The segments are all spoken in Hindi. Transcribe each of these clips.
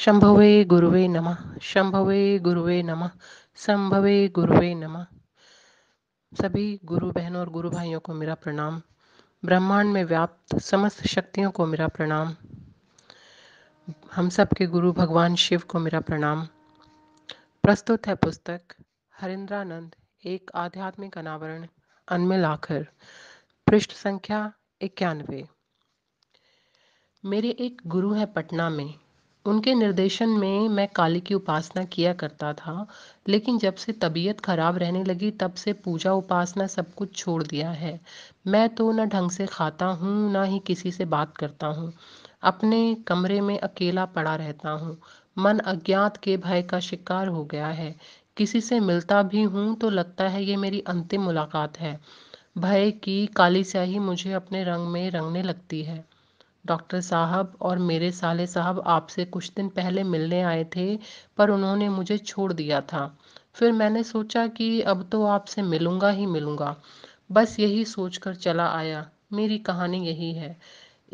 शंभवे गुरुवे नमः शंभवे गुरुवे नमः संभवे गुरुवे नमः सभी गुरु बहनों और गुरु भाइयों को मेरा प्रणाम ब्रह्मांड में व्याप्त समस्त शक्तियों को मेरा प्रणाम हम सब के गुरु भगवान शिव को मेरा प्रणाम प्रस्तुत है पुस्तक हरिंद्रानंद एक आध्यात्मिक अनावरण अनमिल आखिर पृष्ठ संख्या इक्यानवे मेरे एक गुरु हैं पटना में उनके निर्देशन में मैं काली की उपासना किया करता था लेकिन जब से तबीयत खराब रहने लगी तब से पूजा उपासना सब कुछ छोड़ दिया है मैं तो न ढंग से खाता हूँ ना ही किसी से बात करता हूँ अपने कमरे में अकेला पड़ा रहता हूँ मन अज्ञात के भय का शिकार हो गया है किसी से मिलता भी हूँ तो लगता है ये मेरी अंतिम मुलाकात है भय की काली स्याही मुझे अपने रंग में रंगने लगती है डॉक्टर साहब और मेरे साले साहब आपसे कुछ दिन पहले मिलने आए थे पर उन्होंने मुझे छोड़ दिया था फिर मैंने सोचा कि अब तो आपसे मिलूंगा ही मिलूंगा बस यही सोचकर चला आया मेरी कहानी यही है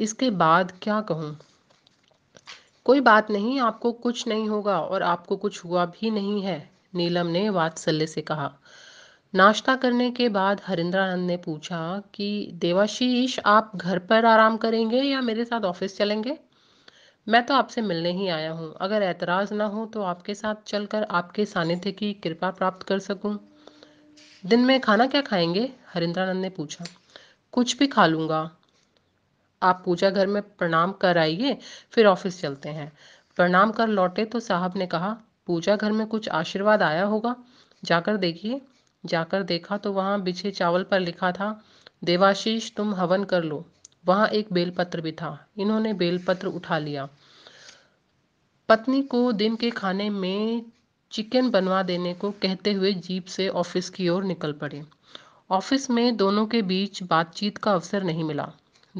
इसके बाद क्या कहूँ कोई बात नहीं आपको कुछ नहीं होगा और आपको कुछ हुआ भी नहीं है नीलम ने वात्सल्य से कहा नाश्ता करने के बाद हरिंद्रानंद ने पूछा कि देवाशीष आप घर पर आराम करेंगे या मेरे साथ ऑफिस चलेंगे मैं तो आपसे मिलने ही आया हूँ अगर ऐतराज़ ना हो तो आपके साथ चलकर आपके सानिध्य की कृपा प्राप्त कर सकूँ दिन में खाना क्या खाएंगे हरिंद्रानंद ने पूछा कुछ भी खा लूंगा आप पूजा घर में प्रणाम कर आइए फिर ऑफिस चलते हैं प्रणाम कर लौटे तो साहब ने कहा पूजा घर में कुछ आशीर्वाद आया होगा जाकर देखिए जाकर देखा तो वहाँ बिछे चावल पर लिखा था देवाशीष तुम हवन कर लो वहाँ एक बेलपत्र भी था इन्होंने बेलपत्र उठा लिया पत्नी को दिन के खाने में चिकन बनवा देने को कहते हुए जीप से ऑफिस की ओर निकल पड़े ऑफिस में दोनों के बीच बातचीत का अवसर नहीं मिला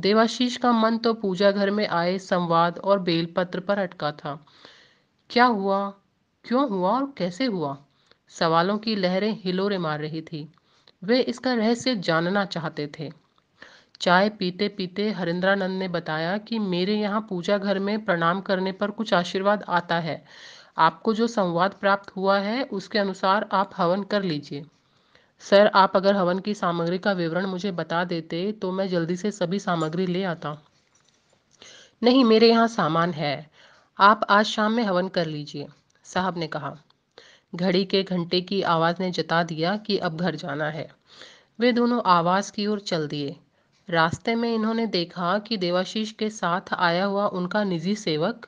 देवाशीष का मन तो पूजा घर में आए संवाद और बेलपत्र पर अटका था क्या हुआ क्यों हुआ और कैसे हुआ सवालों की लहरें हिलोरे मार रही थी वे इसका रहस्य जानना चाहते थे चाय पीते पीते हरिंद्रानंद ने बताया कि मेरे यहाँ पूजा घर में प्रणाम करने पर कुछ आशीर्वाद आता है आपको जो संवाद प्राप्त हुआ है उसके अनुसार आप हवन कर लीजिए सर आप अगर हवन की सामग्री का विवरण मुझे बता देते तो मैं जल्दी से सभी सामग्री ले आता नहीं मेरे यहाँ सामान है आप आज शाम में हवन कर लीजिए साहब ने कहा घड़ी के घंटे की आवाज़ ने जता दिया कि अब घर जाना है वे दोनों आवाज़ की ओर चल दिए रास्ते में इन्होंने देखा कि देवाशीष के साथ आया हुआ उनका निजी सेवक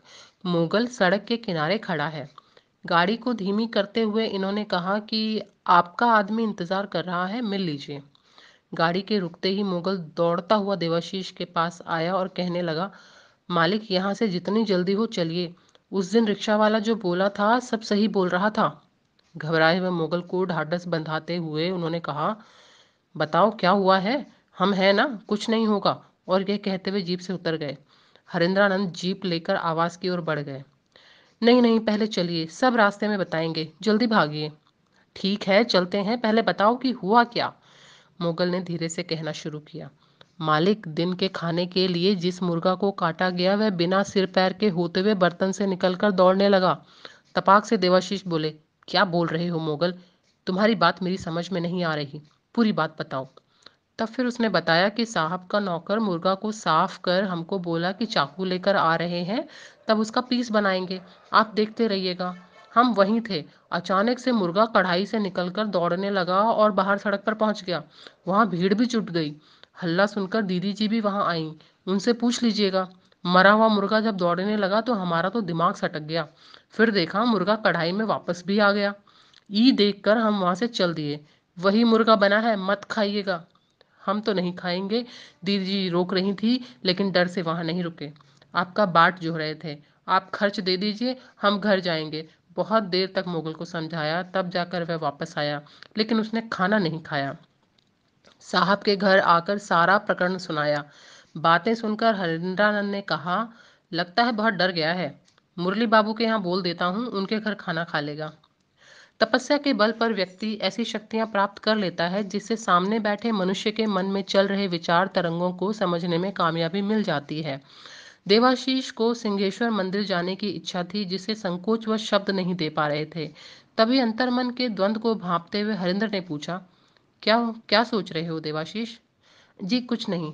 मुगल सड़क के किनारे खड़ा है गाड़ी को धीमी करते हुए इन्होंने कहा कि आपका आदमी इंतज़ार कर रहा है मिल लीजिए गाड़ी के रुकते ही मुगल दौड़ता हुआ देवाशीष के पास आया और कहने लगा मालिक यहाँ से जितनी जल्दी हो चलिए उस दिन रिक्शा वाला जो बोला था सब सही बोल रहा था घबराए हुए मुगल को ढाडस बंधाते हुए उन्होंने कहा बताओ क्या हुआ है हम हैं ना कुछ नहीं होगा और यह कहते हुए जीप से उतर गए हरिंद्रानंद जीप लेकर आवास की ओर बढ़ गए नहीं नहीं पहले चलिए सब रास्ते में बताएंगे जल्दी भागिए ठीक है चलते हैं पहले बताओ कि हुआ क्या मुगल ने धीरे से कहना शुरू किया मालिक दिन के खाने के लिए जिस मुर्गा को काटा गया वह बिना सिर पैर के होते हुए बर्तन से निकलकर दौड़ने लगा तपाक से देवाशीष बोले क्या बोल रहे हो मोगल तुम्हारी बात मेरी समझ में नहीं आ रही पूरी बात बताओ तब फिर उसने बताया कि साहब का नौकर मुर्गा को साफ कर हमको बोला कि चाकू लेकर आ रहे हैं तब उसका पीस बनाएंगे आप देखते रहिएगा हम वहीं थे अचानक से मुर्गा कढ़ाई से निकलकर दौड़ने लगा और बाहर सड़क पर पहुंच गया वहां भीड़ भी जुट गई हल्ला सुनकर दीदी जी भी वहां आईं उनसे पूछ लीजिएगा मरा हुआ मुर्गा जब दौड़ने लगा तो हमारा तो दिमाग सटक गया फिर देखा मुर्गा कढ़ाई में वापस भी आ गया ई देख हम वहाँ से चल दिए वही मुर्गा बना है मत खाइएगा हम तो नहीं खाएंगे दीदी रोक रही थी लेकिन डर से वहाँ नहीं रुके आपका बाट जो रहे थे आप खर्च दे दीजिए हम घर जाएंगे बहुत देर तक मुगल को समझाया तब जाकर वह वापस आया लेकिन उसने खाना नहीं खाया साहब के घर आकर सारा प्रकरण सुनाया बातें सुनकर हरिंद्रानंद ने कहा लगता है बहुत डर गया है मुरली बाबू के यहाँ बोल देता हूँ उनके घर खाना खा लेगा तपस्या के बल पर व्यक्ति ऐसी शक्तियां प्राप्त कर लेता है जिससे सामने बैठे मनुष्य के मन में चल रहे विचार तरंगों को समझने में कामयाबी मिल जाती है देवाशीष को सिंहेश्वर मंदिर जाने की इच्छा थी जिसे संकोच व शब्द नहीं दे पा रहे थे तभी अंतर्मन के द्वंद को भांपते हुए हरिंद्र ने पूछा क्या क्या सोच रहे हो देवाशीष जी कुछ नहीं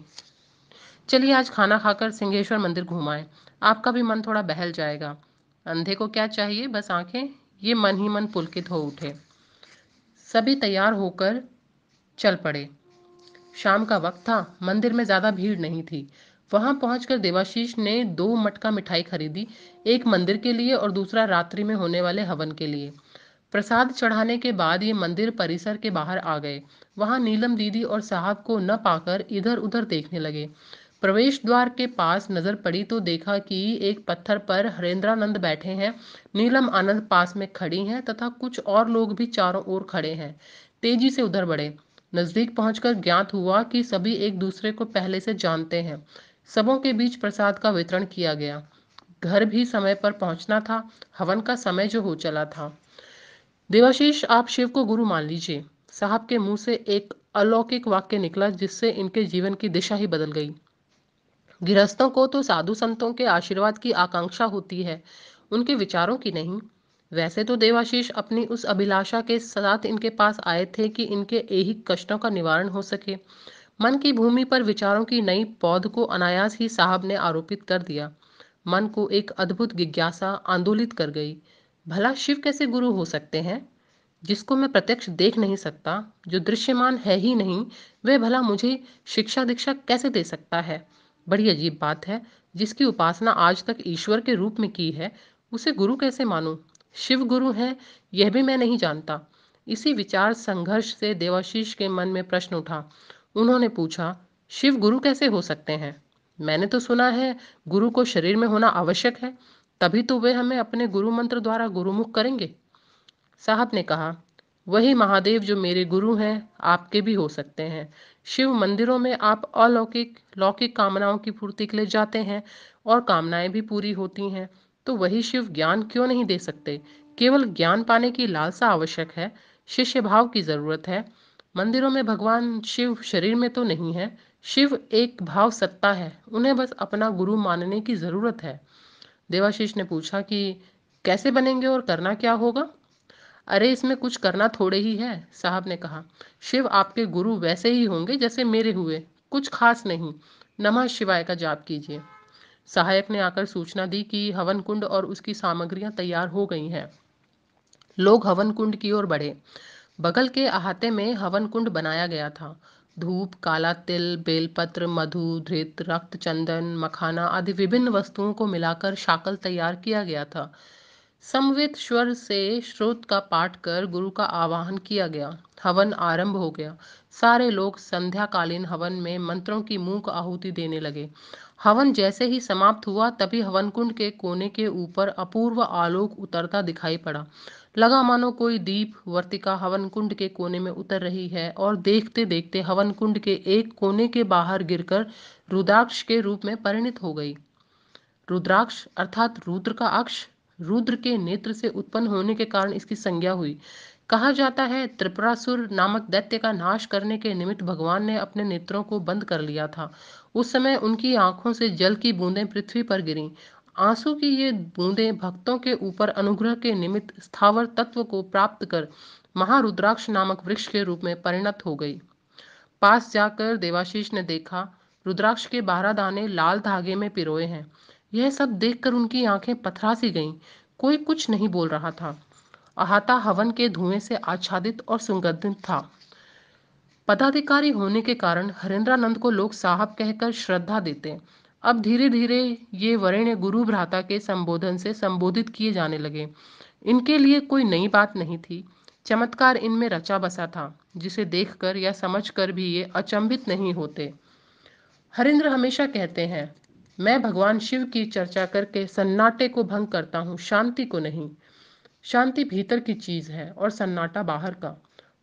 चलिए आज खाना खाकर सिंहेश्वर मंदिर घूमाएं आपका भी मन थोड़ा बहल जाएगा अंधे को क्या चाहिए बस आंखें ये मन ही मन पुलकित हो उठे सभी तैयार होकर चल पड़े शाम का वक्त था मंदिर में ज़्यादा भीड़ नहीं थी वहां पहुंचकर देवाशीष ने दो मटका मिठाई खरीदी एक मंदिर के लिए और दूसरा रात्रि में होने वाले हवन के लिए प्रसाद चढ़ाने के बाद ये मंदिर परिसर के बाहर आ गए वहां नीलम दीदी और साहब को न पाकर इधर उधर देखने लगे प्रवेश द्वार के पास नजर पड़ी तो देखा कि एक पत्थर पर हरेंद्रानंद बैठे हैं नीलम आनंद पास में खड़ी हैं तथा कुछ और लोग भी चारों ओर खड़े हैं तेजी से उधर बढ़े नजदीक पहुंचकर ज्ञात हुआ कि सभी एक दूसरे को पहले से जानते हैं सबों के बीच प्रसाद का वितरण किया गया घर भी समय पर पहुंचना था हवन का समय जो हो चला था देवाशीष आप शिव को गुरु मान लीजिए साहब के मुंह से एक अलौकिक वाक्य निकला जिससे इनके जीवन की दिशा ही बदल गई गृहस्थों को तो साधु संतों के आशीर्वाद की आकांक्षा होती है उनके विचारों की नहीं वैसे तो देवाशीष अपनी उस अभिलाषा के साथ इनके पास आए थे कि इनके यही कष्टों का निवारण हो सके मन की भूमि पर विचारों की नई पौध को अनायास ही साहब ने आरोपित कर दिया मन को एक अद्भुत जिज्ञासा आंदोलित कर गई भला शिव कैसे गुरु हो सकते हैं जिसको मैं प्रत्यक्ष देख नहीं सकता जो दृश्यमान है ही नहीं वह भला मुझे शिक्षा दीक्षा कैसे दे सकता है बड़ी अजीब बात है जिसकी उपासना आज तक ईश्वर के रूप में की है उसे गुरु कैसे मानूं शिव गुरु हैं यह भी मैं नहीं जानता इसी विचार संघर्ष से देवाशीष के मन में प्रश्न उठा उन्होंने पूछा शिव गुरु कैसे हो सकते हैं मैंने तो सुना है गुरु को शरीर में होना आवश्यक है तभी तो वे हमें अपने गुरु मंत्र द्वारा गुरुमुख करेंगे साहब ने कहा वही महादेव जो मेरे गुरु हैं आपके भी हो सकते हैं शिव मंदिरों में आप अलौकिक लौकिक कामनाओं की पूर्ति के लिए जाते हैं और कामनाएं भी पूरी होती हैं तो वही शिव ज्ञान क्यों नहीं दे सकते केवल ज्ञान पाने की लालसा आवश्यक है शिष्य भाव की जरूरत है मंदिरों में भगवान शिव शरीर में तो नहीं है शिव एक भाव सत्ता है उन्हें बस अपना गुरु मानने की जरूरत है देवाशीष ने पूछा कि कैसे बनेंगे और करना क्या होगा अरे इसमें कुछ करना थोड़े ही है साहब ने कहा शिव आपके गुरु वैसे ही होंगे जैसे मेरे हुए कुछ खास नहीं नमः शिवाय का जाप कीजिए सहायक ने आकर सूचना दी कि हवन कुंड और उसकी सामग्रियां तैयार हो गई हैं लोग हवन कुंड की ओर बढ़े बगल के अहाते में हवन कुंड बनाया गया था धूप काला तिल बेलपत्र मधु धृत रक्त चंदन मखाना आदि विभिन्न वस्तुओं को मिलाकर शाकल तैयार किया गया था समवेत स्वर से श्रोत का पाठ कर गुरु का आवाहन किया गया हवन आरंभ हो गया सारे लोग संध्याकालीन हवन में मंत्रों की मूक आहुति देने लगे हवन जैसे ही समाप्त हुआ तभी हवन कुंड के कोने के ऊपर अपूर्व आलोक उतरता दिखाई पड़ा लगा मानो कोई दीप वर्तिका हवन कुंड के कोने में उतर रही है और देखते देखते हवन कुंड के एक कोने के बाहर गिरकर रुद्राक्ष के रूप में परिणित हो गई रुद्राक्ष अर्थात रुद्र का अक्ष रुद्र के नेत्र से उत्पन्न होने के कारण इसकी संज्ञा हुई कहा जाता है त्रिपुरासुर नामक दैत्य का नाश करने के निमित्त भगवान ने अपने नेत्रों को बंद कर लिया था उस समय उनकी आंखों से जल की बूंदें पृथ्वी पर गिरी आंसू की ये बूंदें भक्तों के ऊपर अनुग्रह के निमित्त स्थावर तत्व को प्राप्त कर महारुद्राक्ष नामक वृक्ष के रूप में परिणत हो गई पास जाकर देवाशीष ने देखा रुद्राक्ष के बारह दाने लाल धागे में पिरोए हैं यह सब देखकर उनकी आंखें पथरा सी गईं कोई कुछ नहीं बोल रहा था अहाता हवन के धुएं से आच्छादित और सुगंधित था पदाधिकारी होने के कारण हरेंद्रानंद को लोग साहब कहकर श्रद्धा देते अब धीरे धीरे ये वरिण्य गुरु भ्राता के संबोधन से संबोधित किए जाने लगे इनके लिए कोई नई बात नहीं थी चमत्कार इनमें रचा बसा था जिसे देखकर या समझकर भी ये अचंभित नहीं होते हरिंद्र हमेशा कहते हैं मैं भगवान शिव की चर्चा करके सन्नाटे को भंग करता हूँ शांति को नहीं शांति भीतर की चीज है और सन्नाटा बाहर का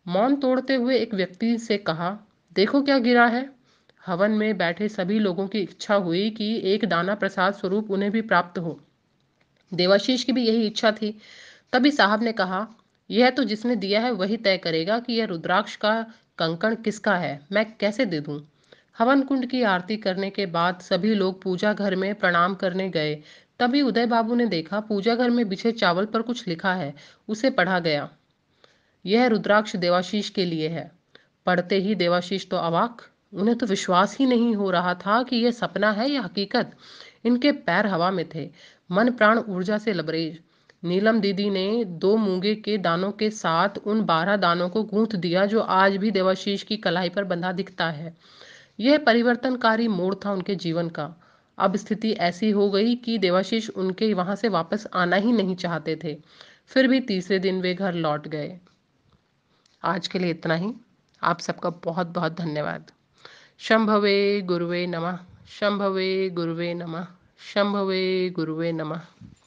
मौन तोड़ते हुए एक व्यक्ति से कहा देखो क्या गिरा है हवन में बैठे सभी लोगों की इच्छा हुई कि एक दाना प्रसाद स्वरूप उन्हें भी प्राप्त हो देवाशीष की भी यही इच्छा थी तभी साहब ने कहा यह तो जिसने दिया है वही तय करेगा कि यह रुद्राक्ष का कंकण किसका है मैं कैसे दे दूं हवन कुंड की आरती करने के बाद सभी लोग पूजा घर में प्रणाम करने गए तभी उदय बाबू ने देखा पूजा घर में बिछे चावल पर कुछ लिखा है उसे पढ़ा गया यह रुद्राक्ष देवाशीष के लिए है पढ़ते ही देवाशीष तो अवाक उन्हें तो विश्वास ही नहीं हो रहा था कि यह सपना है या हकीकत इनके पैर हवा में थे मन प्राण ऊर्जा से लबरेज नीलम दीदी ने दो मूंगे के दानों के साथ उन बारह दानों को गूंथ दिया जो आज भी देवाशीष की कलाई पर बंधा दिखता है यह परिवर्तनकारी मोड़ था उनके जीवन का अब स्थिति ऐसी हो गई कि देवाशीष उनके वहां से वापस आना ही नहीं चाहते थे फिर भी तीसरे दिन वे घर लौट गए आज के लिए इतना ही आप सबका बहुत बहुत धन्यवाद शंभवे गुरुवे नमः शंभवे गुरुवे नमः शंभवे गुरुवे नमः